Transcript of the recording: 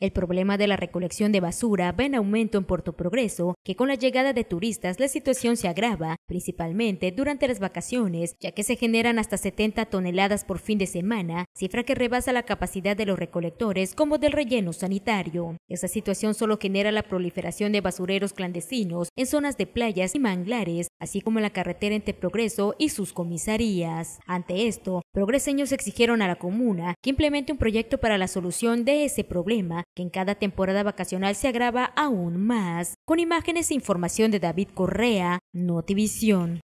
El problema de la recolección de basura va en aumento en Puerto Progreso, que con la llegada de turistas la situación se agrava, principalmente durante las vacaciones, ya que se generan hasta 70 toneladas por fin de semana, cifra que rebasa la capacidad de los recolectores como del relleno sanitario. Esa situación solo genera la proliferación de basureros clandestinos en zonas de playas y manglares, así como en la carretera entre Progreso y sus comisarías. Ante esto, progreseños exigieron a la comuna que implemente un proyecto para la solución de ese problema, que en cada temporada vacacional se agrava aún más, con imágenes e información de David Correa, Notivisión.